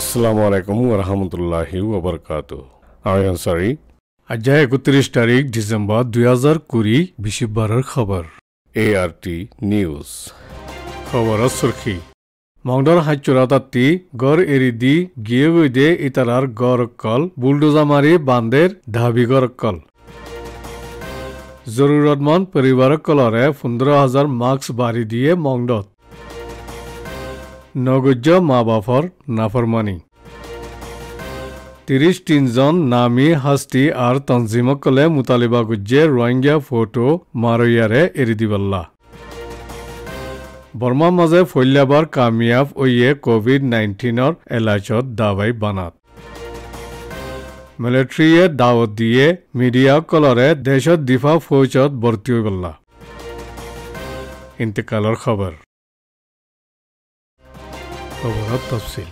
আসসালামু আলাইকুম রহমতুল্লাহি ওবরকাত আমি আনসারি আজ একত্রিশ তারিখ ডিসেম্বর দুই হাজার কুড়ি বিশিববারের খবর এ আর টি নিউজ খবর সুরখি মংডর হাইচুরাতাত্তি গড় এরি দি গিয়ে দে ইতারার গড় কল বুলডোজা মারি বান্দের ধাবি গড় জরুরতমন জরুরতমন্দ পরিবারক কলরে পনেরো হাজার মাস্ক বাড়ি দিয়ে মংডত নগজ্য মা বাফর নাফরমানি তিরিশ তিনজন নামী হাস্তি আর তঞ্জিমকলে মুতালিবা গুজ্জে রোহিঙ্গা ফটো মারৈয়ারে এরি দিবল্লা বর্মা মাজে ফৈল্যাবার কামিয়াব ওইয়ে কোভিড নাইন্টিনের এলাচত দাবাই বানাত মিলিটারিয়ে দাওয়াত দিয়ে মিডিয়া কলরে দেশত দিফা ফৌজত ভর্তি হইবল্লা ইন্তেকালর খবর খবৰত তফচিল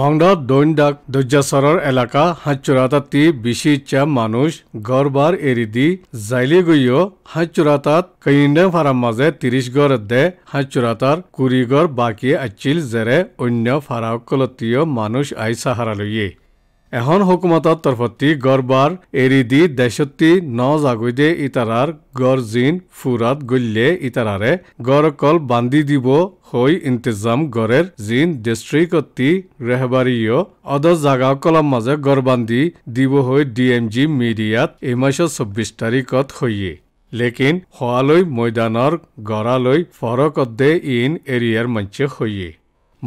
মংডত দৈনদাক দৰ্যাচৰৰ এলেকা হাঁচুৰাতাতি বিচি ইচ্ছা মানুহ গড় বাৰ এৰি দি জাইলি গৈও হাঁচুৰাতাত কৈণ্ডে ফাৰাম মাজে ত্ৰিছগড় গড় দে হাঁচুৰাতাৰ কুৰি বাকী আছিল যেৰে অন্য ফাৰাকলতীয় মানুহ আই চাহাৰালৈয়ে এখন হুকুমতত তৰফতি গড়বাৰ এৰি দি দেশতি ন জাগৈদে ইটাৰাৰ গড় জিন ফুৰাত গলিলে ইটাৰাৰে গড় কল বান্ধি দিব হৈ ইন্তজাম গড়েৰ জিন ডিষ্ট্ৰিক্টি ৰেহবাৰীয় অদ জাগা কলম মাজে গড় বান্ধি দিব হৈ ডি এম জি মিডিয়াত এই মাহৰ চৌব্বিছ তাৰিখত হৈয়ে লেকিন হোৱালৈ মৈদানৰ গড়ালৈ ফৰকদ্দে ইন এৰিয়াৰ মঞ্চে হৈয়ে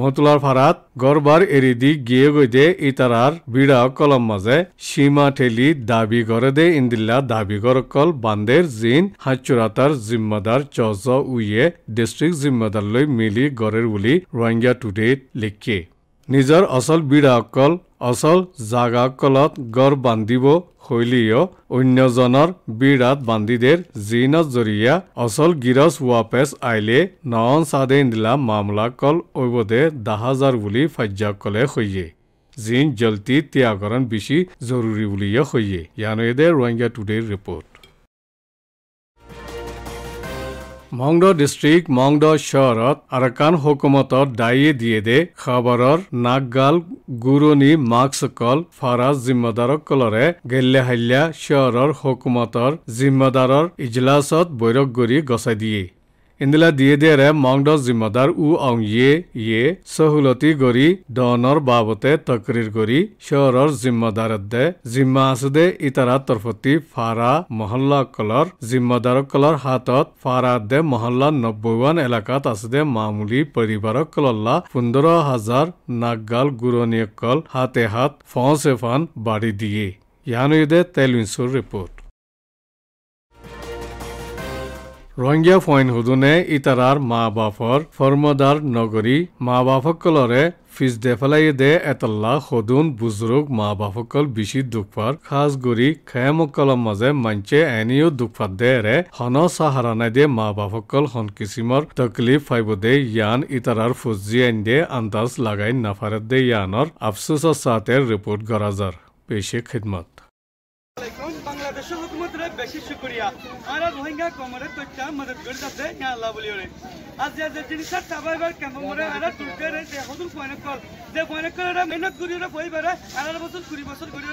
মতলার ফারাত গরবার এরি এরিদি গিয়ে গইতে ইতারার বিড়া কলম মাঝে সীমা ঠেলি দাবি করে দে ইন্দিল্লা দাবি করকল বান্দের জিন হাচুরাতার জিম্মাদার চজ উইয়ে ডিস্ট্রিক্ট জিম্মাদার লৈ মিলি গড়ের বলি রোহিঙ্গা টুডে লিখে নিজৰ অচল বীৰাসকল অচল জাগাকলত গড় বান্ধিব শৈলীয় অন্যজনৰ বীৰাত বান্ধিদেৰ জীৰ্ণ জৰিয়া অচল গিৰজ ৱাপেচ আইলে নয়ন চাদে নীলা মামলাকল ঐবদে দাহাজাৰ বুলি ফাৰ্যকলে সৈয়ে জিন জলতি ত্যাগৰণ বেছি জৰুৰী বুলিয়ে সৈয়ে ইয়ানেদে ৰোহিংগা টুডেৰ ৰিপৰ্ট মংদ ডিষ্ট্ৰিক্ট মংদ চহৰত আৰকান হকুমতৰ দায়ী দিয়ে দে খবৰৰ নাগগাল গুৰুনী মাক্সকল ফাৰাজ জিম্মদাৰক কলৰে গেল্লেহাল্লা চহৰৰ হুকুমতৰ জিম্মদাৰৰ ইজলাচত বৈৰক গুৰি গছাই দিয়ে দিয়ে দিয়েদেৰে মংড জিম্মদাৰ উ অং য়ে য়ে চহুলতি গৰি ধনৰ বাবতে তকৰিৰ গৰি চহৰৰ জিম্মদাৰত দে জিম্মা আছোদে ইতাৰা তৰফতি ফাৰা মহল্লা কলৰ জিম্মদাৰক কলৰ হাতত ফাৰাত দে মহল্লা নব্বৈ ৱান এলেকাত আছোদে মামুলি পৰিবাৰক কলল্লা পোন্ধৰ হাজাৰ নাগাল গুৰণীয়কল হাতে হাত ফঁচ এফান বাঢ়ি দিয়ে ইয়ানুদে দে তেলিনচুৰ ৰিপৰ্ট ৰহিংগীয়া ফইন সুধুনে ইতাৰাৰ মা বাপৰ ফৰ্মদাৰ নগৰী মা বাপসকলৰে ফিজ দে পেলাই দে এতল্লা সদুন বুজুৰ্গ মা বাপসকল বেছি দুখ পাৰ খাজ গুৰি খেমসকলৰ মাজে মঞ্চে এনেও দুখ পাত দেৰে হন চাহাৰা নাই দে মা বাপসকল হন কিচিমৰ তকলিফ ফাইব দে ইয়ান ইতাৰাৰ ফুজি আন দে আন্দাজ লগাই নাফাৰে দে ইয়ানৰ আফচোচ চাহে ৰিপৰ্ট গৰাজাৰ পেশে খিদমত এরিয়া রোহিঙ্গা কমরে তথ্য মদত করে আল্লাহ বলি যে যে জিনিস সাবাইবার কেমন মরে আর তুলতে রে যে হদুল যে পয়নক করে ওরা মেহনত করি ওরা পরিবারে আর বছর কুড়ি বছর করি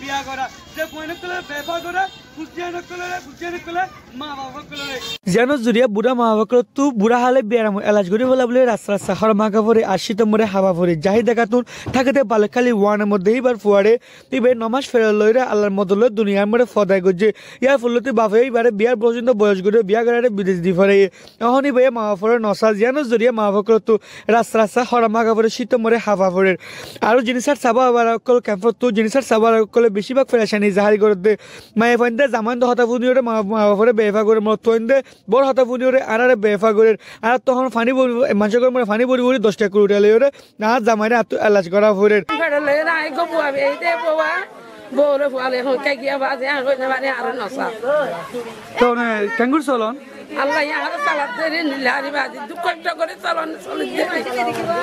বিয়া করা যে পয়নক করে ব্যবহার করা কুষ্টিয়ানক করে জানো জুড়িয়া বুড়া মা মহাভাকর তু বুড়া হালে বেড়াম এলাজ গরি বলা বলে রাস্তা রাস্তা হর মা কাপড়ে আশি মরে হাবা ভরে যাহি দেখা তুন থাকতে বালখালি ওয়ানের মধ্যে এইবার ফুয়ারে এইবার নমাজ ফেরার লইরা আল্লাহর মদলে দুনিয়ার মরে ফদায় করছে ইয়ার ফুলতে বাপে এইবারে বিয়ার পর্যন্ত বয়স গড়ে বিয়া গড়ারে বিদেশ দি ফেরে এখনই মা মহাফরের নসা জানো জুড়িয়া মহাভাকর তু রাস্তা রাস্তা হর মা কাপড়ে শীত মরে হাবা ভরে আর জিনিসার সাবা আবার অকল ক্যাম্পত তু জিনিসার সাবা অকলে বেশিরভাগ ফেরাসানি জাহারি করতে মায়ের মায়ে জামান দহতা তো মা মহাভাফরে বেফাগরের মত তৈন্দে বড় হাতা ওরে আনারে বেফাগরের আর তখন ফানি মানুষের মানে ফানি পরি পরি দশটা কুড়ি উঠালে ওরে না জামাইরে আত এলাচ করা ফুরে তো ক্যাঙ্গুর চলন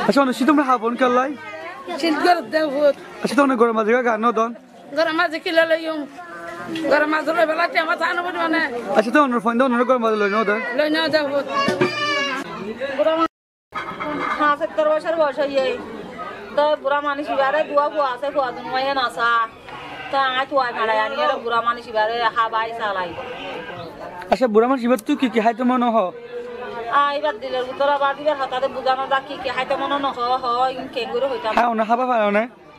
আচ্ছা অনুষ্ঠিত তোমরা হাবন কাল্লাই আচ্ছা গরম মাঝে গান দন গরম মাঝে কিলো লইম গরম মাছ ধরে বেলা আমার থান মানে আচ্ছা তো অন্য ফোন দাও অন্য গরম মাছ লই নাও দাও লই নাও দাও হ্যাঁ বুড়া মানুষ আছে বুয়া দুন মাইয়া নাসা তো আয় তো আয় ভাড়ায় আনি আর বুড়া মানুষ এবারে হাবাই চালাই আচ্ছা বুড়া মানুষ এবার তুই কি কি হাইতে মনে হ আইবার দিলের উত্তর আবার দিবার হাতাতে বুঝানো দা কি কি হাইতে মনে নহ হ হ ইন কেঙ্গুরু হইতাম হ্যাঁ না পারে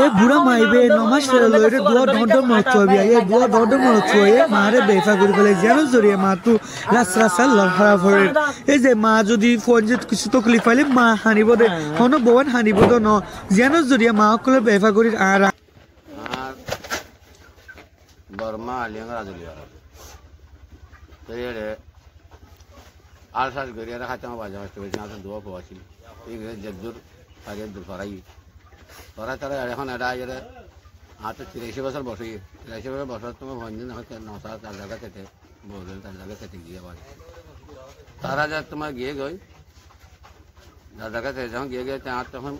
এ বুড়া মাইবে নমাজ ফেরালো এটা দুয়া দণ্ড মরত হবি এ দুয়া দণ্ড মরত হয়ে মারে বেফা করে ফেলে যেন জড়িয়ে মা তো রাস্তা রাস্তা লড়ফাড়া ভরে এই যে মা যদি ফোন যে কিছু তো খুলি পাইলে মা হানিব দে হন বৌন হানিব তো ন যেন জড়িয়ে মা কলে বেফা করি আর বর্মা আলিয়াং রাজুলিয়া আর সাজ করি আর হাতে আমার বাজা হচ্ছে না দুয়া পাওয়া ছিল এই জদ্দুর আগে দুফারাই ধরা তারা এখন এটা এটা আর তো তিরাশি বছর বসে তিরাশি বছর বছর তোমার ভঞ্জন হয়তো নশা তার জায়গা কেটে বললেন তার জায়গা কেটে গিয়ে বাড়ি তারা যা তোমার গিয়ে গই যার জায়গা থেকে যখন গিয়ে গিয়ে তাঁর তখন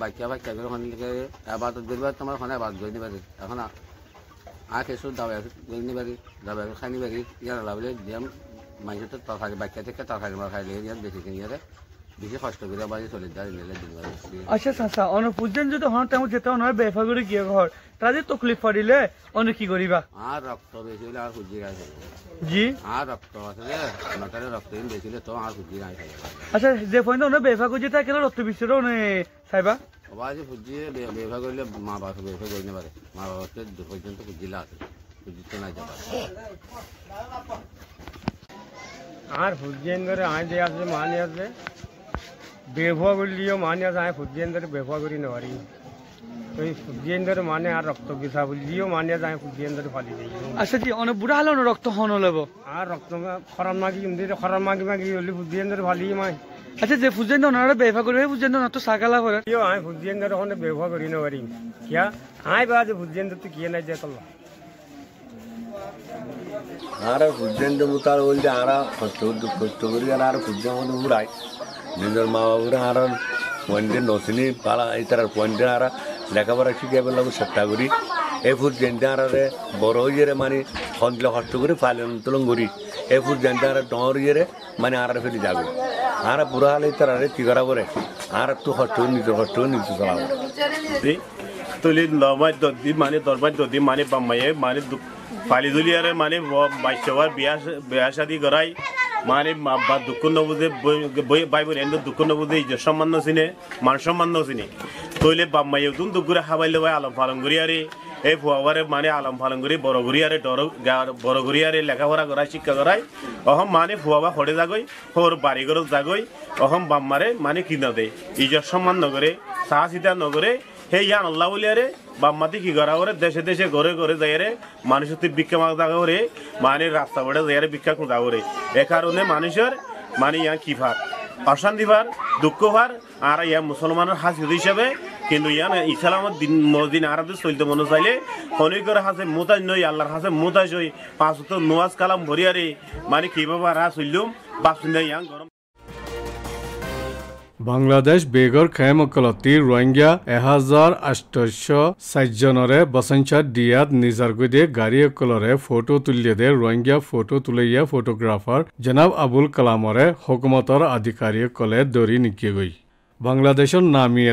বাচ্চা বাচ্চা করে ওখান থেকে আবাদ গরিবার তোমার ওখানে আবাদ করে নিবারি এখন আখ এসব দাবা করে নিবারি দাবা খাই নিবারি ইয়ার লাভলে দিয়ে মানুষের তরকারি বাচ্চা থেকে তরকারি মাখাই দিয়ে ইয়ার বেশি কিনে বেশি কষ্ট করে বাড়ি চলে আচ্ছা সাসা আচ্ছা, আচ্ছা, অন বুঝলেন যদি হন তেমন যেতে নয় বেফা করে গিয়ে ঘর তাদের তকলিফ পারিলে অন কি করিবা আর রক্ত বেশি হলে আর খুঁজি গায়ে জি আর রক্ত আসলে নটারে রক্ত বেশি হলে তো আর খুঁজি গায়ে আচ্ছা যে পয়েন্ট অন বেফা করে যেতে কেন রক্ত বিশ্বের অনে সাইবা বাবা যে খুঁজি বেফা করলে মা বাবা বেফা করে নেবারে মা বাবাকে পর্যন্ত খুঁজিলা আছে তো নাই যাবা আর হুজেন করে আয় দিয়ে আসবে মা নিয়ে আসবে ব্যবহারগুলিও মানে যায় সূর্যের দ্বারা ব্যবহার করি নহারি এই সূর্যের মানে আর রক্ত গিসা বললিও মানে যায় সূর্যের দ্বারা ফালি যাই আচ্ছা জি অনেক বুড়া হলো রক্ত হন লব আর রক্ত খরাম মাগি এমনি খরাম মাগি মাগি হলি সূর্যের ফালি মাই আচ্ছা যে ফুজেন ওনারা ব্যবহার করবে ফুজেন তো সাকালা করে ইয়ো আই ফুজেন ধরে হনে ব্যবহার করি না পারি কিয়া আই বা যে ফুজেন তো কিয়ে না যে তল্লা আরে ফুজেন তো মুতার বলতে আরা কষ্ট কষ্ট করি আর ফুজেন মধ্যে উড়াই নিজের মা বাবুরা আর পয়েন্টে নসিনি পালা এই তার পয়েন্টে আর লেখাপড়া শিখে পেলাম চেষ্টা মানে করি মানে এই ফুট জেনতে আর বড় ইয়ে মানে সন্ধ্যে কষ্ট করে পালন তুলন করি এই ফুট জেনতে আর ডর ইয়ে মানে আর ফেলে যাবে আর বুড়া হলে তার আরে কি করা পরে আর একটু কষ্ট নিজের কষ্ট নিজে চলা তুলি নবাই দদি মানে দরবার দদি মানে বাম্মাই মানে পালি দুলি আরে মানে বাইশ বিয়া বিয়া শাদি করাই মানে বা দুঃখ নবুঝে ভাই বোন এন্ড দুঃখ নবুঝে ইজ সম্মান চিনে মান সম্মান নচিনে তৈলে বাপ মাই দুন দুগুরে হাবাই ভাই আলম ফালম করি আরে এই ফুয়াবারে মানে আলম ফালম করি বড় ঘুরি আরে ডর বড় ঘুরি আরে লেখাপড়া করায় শিক্ষা করাই অহম মানে ফুয়াবা হরে যাগই হর বাড়িঘর জাগৈ যাগই অহম বাপ মারে মানে কিনা দেয় ইজ সম্মান নগরে চাহ চিতা নগরে হে ইয়ান আল্লাহ বলিয়ারে বাম্মাতি কি করা করে দেশে দেশে ঘরে ঘরে যাই রে মানুষের তুই ভিক্ষা মাগ করে মানে রাস্তা বড়ে যাই রে ভিক্ষা খুঁজা করে এ কারণে মানুষের মানে ইয়া কি ভার অশান্তি ভার দুঃখ ভার আর ইয়া মুসলমানের হাসিদ হিসাবে কিন্তু ইয়ান ইসলামের দিন মদিন আর চলতে মনে চাইলে হনি করে হাসে মোতাজ নই আল্লাহর হাসে মোতাজ হই পাঁচ তো নোয়াজ কালাম ভরিয়ারে মানে কি বাবা রা চললুম বাসুন ইয়ান গরম বাংলাদেশ বেগৰ খেমকলতিৰ ৰোহিংগা এহাজাৰ আষ্টশ চাৰিজনৰে বসঞ্চাৰ দিয়াত নিজাৰগৈ দিয়ে গাড়ীসকলৰে ফটো তুলি দে ৰোহিংগীয়া ফটো তুলিয়া ফটোগ্ৰাফাৰ জনাব আবুল কালামৰে হকুমতৰ আধিকাৰীসকলে দৌৰি নিকিয়েগৈ বাংলাদেশৰ নামীয়ে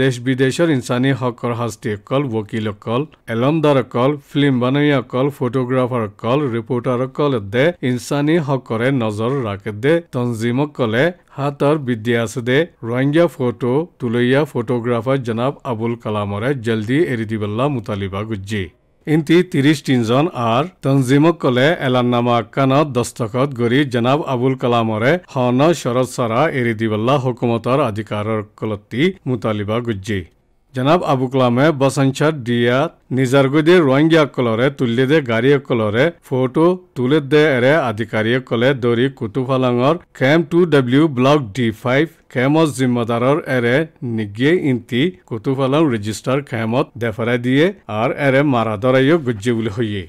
দেশ বিদেশৰ ইনচানী হকৰ শাস্তিসকল বকিলসকল এলমদাৰসকল ফিল্ম বানৈয়াসকল ফটোগ্ৰাফাৰসকল ৰিপৰ্টাৰসকল দে ইনচানী হকৰে নজৰ ৰাখে দে তঞ্জিমক কলে হাতৰ বিদ্যা আছে দে ৰোহিংগা ফটো তুলৈয়া ফটোগ্ৰাফাৰ জনাব আবুল কালামৰে জল্দি এৰি দিবলা মুতালিবা গুজ্জী ইন্তি ত্ৰিশ তিনিজন আৰ তঞ্জিমক কলে এলাননামা আকানত দস্তখত গৰি জনাব আবুল কালামৰে হন শৰৎ চৰা এৰি দিবলা হকুমতৰ অধিকাৰৰ কলতি মুতালিবা গুজ্জি জনাব আবুকলামে বসনচাট ডিয়া নিজারগুদের রোহিঙ্গা কলরে তুললে দে কলরে ফটো তুলে দে এরে আধিকারিক কলে দরি কুতুফালাঙর camp two W block D five খেমত জিম্মদারর এরে নিগে ইন্তি কুতুফালং রেজিস্টার খেমত দেফারাই দিয়ে আর এরে মারাদরাইও গুজ্জি বলে হইয়ে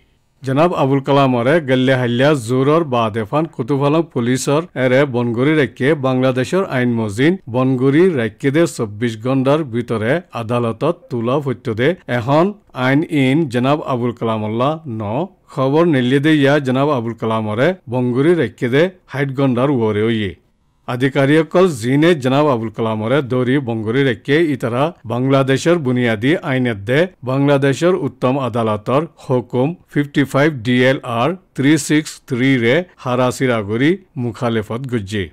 জনাব আবুল কালামৰে গেল্লে হাল্লা জোৰৰ বা দেফান কুতুফালং পুলিচৰ এৰে বনগুৰি ৰাজ্যে বাংলাদেশৰ আইন মজিন বনগুৰি ৰাক্যেদে চৌব্বিছ ঘণ্টাৰ ভিতৰে আদালতত তোলা সত্যদে এখন আইন ইন জনাব আবুল কালামল্লা ন খবৰ নেলিয়েদে ইয়া জনাব আবুল কালামৰে বনগুৰি ৰাক্যেদে হাইট ঘণ্টাৰ ওৱৰে আধিকাৰীসকল জিনে জনাব আবুল কালামৰে দৰি বংগৰীৰে কেইটাৰা বাংলাদেশৰ বুনিয়াদী আইনেদ্দে বাংলাদেশৰ উত্তম আদালতৰ হুকুম fifty five D L R three six থ্ৰীৰে হাৰাচিৰা কৰি মুখালেফত গুজি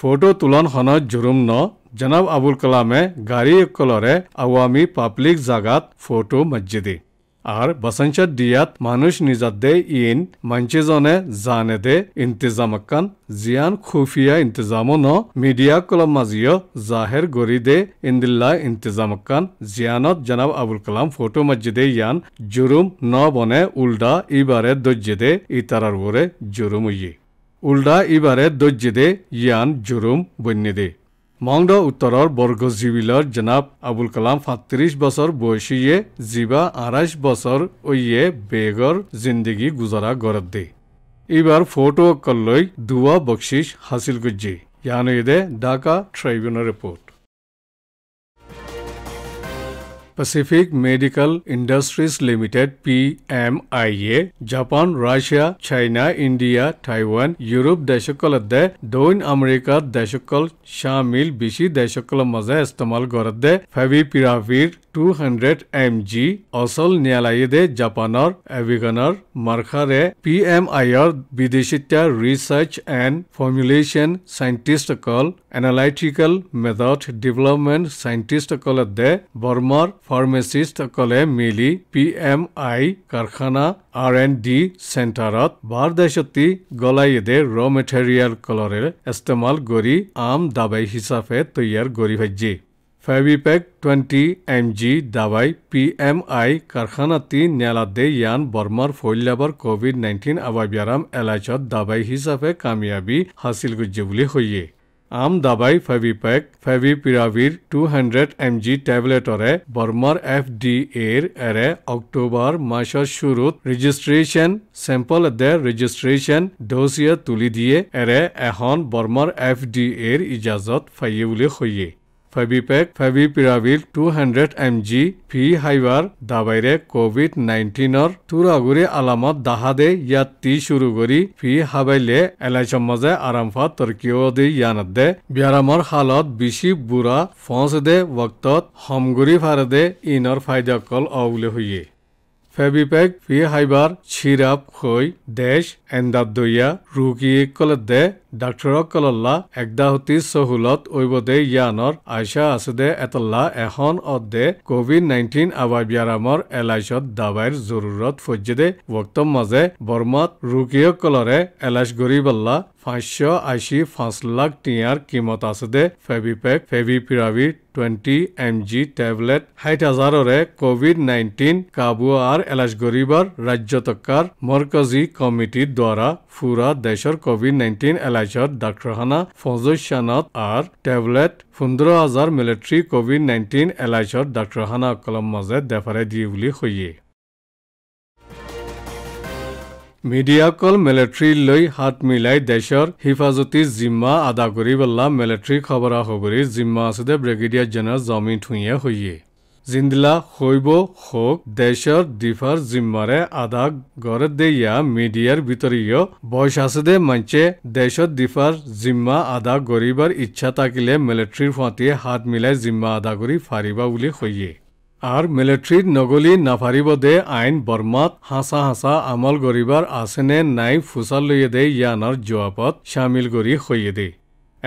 ফটো তোলনখনত জুৰুম ন জনাব আবুল কালামে গাড়ীসকলৰে আৱামী পাব্লিক জাগাত ফটো মজিদি আর বাসাঞ্চার দিয়াত মানুষ নিজাদে ইন মানচিজনে জানে দে ইন্তিজামাক্কান জিয়ান খুফিয়া ইন্তিজামন মিডিয়া কলাম মাজিও জাহের গরি দে ইন্দিল্লা ইন্তিজামাক্কান জিয়ানত জনাব আবুল কালাম ফটো মসজিদে ইয়ান জুরুম ন বনে উল্ডা ইবারে দজ্জেদে ইতারার ওরে জুরুম ইয়ে উল্ডা ইবারে দজ্জেদে ইয়ান জুরুম বন্যেদে মংড উত্তৰৰ জিবিলৰ জনাব আবুল কালাম সাতত্ৰিশ বছৰ বয়সীয়ে জীৱা আঢ়াইশ বছৰ অয়ে বেগৰ জিন্দগী গুজৰা গৰত দে এইবাৰ ফটো অকল দুৱা বক্সিছ হাচিল কৰি ইয়ানেদে Dhaka tribunal report Pacific Medical Industries Limited PMIA, Japan Russia China India Taiwan Europe দে দৈন আমেরিকা দেশসকল শামিল বেশি দেশসকলৰ মাজে ইস্তেমাল ফেভি ফেভিপিৰাভিৰ টু এম জি অচল ন্যায়ালয়ে জাপানৰ এভিগনৰ মাৰ্খাৰে পি এম আইৰ বিদেশিতা ৰিচাৰ্চ এণ্ড ফৰ্মুলেশ্যন চাইণ্টিষ্টসকল এনালাইটিকেল মেথড ডেভেলপমেণ্ট চাইণ্টিষ্টসকলে দে বৰ্মাৰ ফাৰ্মাচিষ্টসকলে মিলি পি এম আই কাৰখানা আৰ এণ্ড ডি চেণ্টাৰত বাৰদেশতি গলায়েদে ৰ মেটেৰিয়েল কলৰে ইস্তেমাল কৰি আম দাবাই হিচাপে তৈয়াৰ কৰি ভাজি ফেভিপেক টুৱেণ্টি এম জি দাৱাই পি এম আই কাৰখানাটি নেলাদে ইয়ান বৰ্মাৰ ফৈল্যাবৰ কভিড নাইণ্টিন আৱাব্যাৰাম এলাইচত দাৱাই হিচাপে কামিয়াবী হাচিল কৰিছে বুলি সৈয়ে আম দাৱাই Favipec favipiravir two hundred M G টেবলেটৰে বৰ্মাৰ এফ ডি এৰ এৰে অক্টোবৰ মাহৰ শুৰুত ৰেজিষ্ট্ৰেশ্যন চেম্পল দে ৰেজিষ্ট্ৰেশ্যন ডৌচিয়ে তুলি দিয়ে এৰে এখন বৰ্মাৰ এফ ডি এৰ ইজাজত ফাইয়ে বুলি সৈয়ে Favipec favipiravir two hundred MG ফি হাইবার দাবাইরে কোভিড নাইন্টিনর তুরাগুড়ি আলামত দাহাদে ইয়াত তি শুরু করি ফি হাবাইলে এলাইসম মাজে আরামফা তর্কিও দি ইয়ানত দে ব্যারামর হালত বেশি বুড়া ফঁস দে বক্তত হমগুড়ি ফারদে ইনর ফায়দা কল অউলে হইয়ে ফেবিপেক ফি হাইবার সিরাপ হই দেশ এন্দাত দৈয়া ৰোগীক কলে দে ডাক্তৰক কললা একদাহতি চহুলত ঐব দে ইয়ানৰ আইচা আছে দে এতল্লা এখন অদ্দে কভিড নাইনটিন আবাই ব্যাৰামৰ এলাইচত দাবাইৰ জৰুৰত ফজ্জে দে বক্তম মাজে বৰ্মাত ৰোগীক কলৰে এলাইচ গৰিবল্লা পাঁচশ আশি ফাঁচ লাখ টিঙাৰ কিমত আছে দে Favipec favipiravir twenty M G tablet ষাঠ হাজাৰৰে কভিড নাইণ্টিন কাবু আৰ এলাজ গৰিবাৰ ৰাজ্য টকাৰ মৰকজি কমিটিৰ দ্বাৰা ফুৰা দেশেৰ কোভিড নাইন্টিন ডাক্তৰখানা ডাক্তাৰখানা ফজানত আৰ টেবলেট পোন্ধৰ হাজাৰ মিলিটাৰি কোভিড নাইণ্টিন এলাইজাৰ ডাক্তৰখানা কলম মাজে দেফাৰে দিয়ে বলে হইয়ে মিডিয়াকল মিলিট্ৰীলৈ হাত মিলাই দেশৰ হিফাজতী জিম্মা আদা কৰি বেলা মিলিট্ৰী খবৰা খবৰী জিম্মা আছে ব্ৰিগেডিয়াৰ জেনেৰেল জমি থুঞে হৈয়ে জিন্দলা হইব হক দেশৰ ডিফাৰ জিম্মাৰে আদা গড়ে দিয়া মিডিয়াৰ ভিতৰীয় বয়স আছে দে মঞ্চে দেশৰ ডিফাৰ জিম্মা আদা কৰিবৰ ইচ্ছা থাকিলে মিলিট্ৰীৰ ফাঁতিয়ে হাত মিলাই জিম্মা আদা কৰি ফাৰিবা বুলি সহিয়ে আর মিলিট্রির নগলি নাফারিব দে আইন বর্মাত হাসা হাসা আমল গরিবার আসেনে নাই ফুসাল লইয়ে দে ইয়ানার জোয়াপত সামিল গরি হইয়ে দে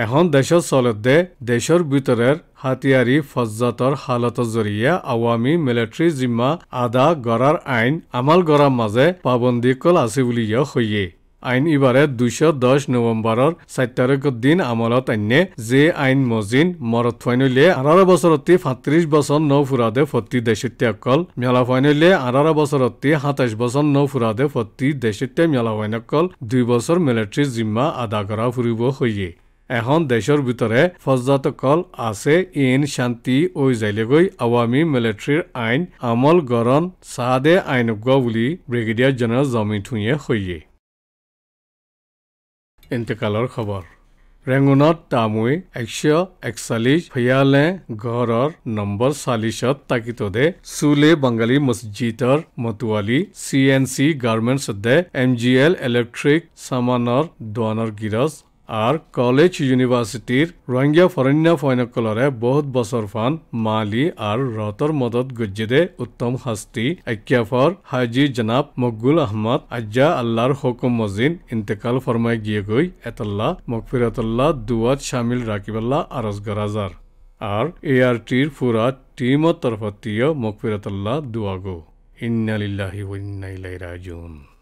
এখন দেশ চলত দে দেশর ভিতরের হাতিয়ারি ফজ্জাতর হালত জৰিয়ে আৱামী মিলিটাৰী জিম্মা আদা গড়াৰ আইন আমাল গড়াৰ মাজে পাবন্দী কল আছে বুলিয়ে হয়ে আইন ইবারে দুইশো দশ নভেম্বরের সাত তারিখের দিন আমলত আইনে যে আইন মজিন মরত ফাইনলে আঠারো বছরতে সাতত্রিশ বছর নৌ ফুরাদে ফতি দেশত্যাকল মেলা ফাইনলে আঠারো বছরতে সাতাইশ বছর নৌ ফুরাদে ফতি দেশত্যা মেলা অকল দুই বছর মিলিটারি জিম্মা আদা করা ফুরিব হইয়ে এখন দেশৰ ভিতৰত ফজাত আছে ইন শান্তি ঐ জাইলৈ আৱামী মিলিটাৰীৰ আইন আমল গৰণ চাহাদে আইনজ্ঞ বুলি ব্ৰিগেডিয়াৰ জেনেৰেল জমি থুঞে সৈয়ে ইন্তেকালৰ খবৰ ৰেঙুনত তামুই একশ একচল্লিছ ভয়ালে ঘৰৰ নম্বৰ চাল্লিছত দে চুলে বাংগালী মছজিদৰ মতুৱালী চি এন চি গাৰ্মেণ্টছদে এম জি এল ইলেক্ট্ৰিক চামানৰ দোৱানৰ গিৰজ আর কলেজ ইউনিভার্সিটির রোহিঙ্গা ফরেন্য ফৈনকলরে বহুত বছর ফান মালি আর রতর মদত গজ্জিদে উত্তম হাস্তি একিয়াফর হাজি জনাব মকগুল আহমদ আজ্জা আল্লাহর হুকুম মজিন ইন্তেকাল ফরমায় গিয়ে গই এতল্লা মকফিরাতল্লাহ দুয়াত শামিল রাকিবাল্লাহ আরজগরাজার আর এআরটির ফুরা টিম তরফতীয় মকফিরাতল্লাহ দুয়াগো ইন্নালিল্লাহি ওয়া ইন্না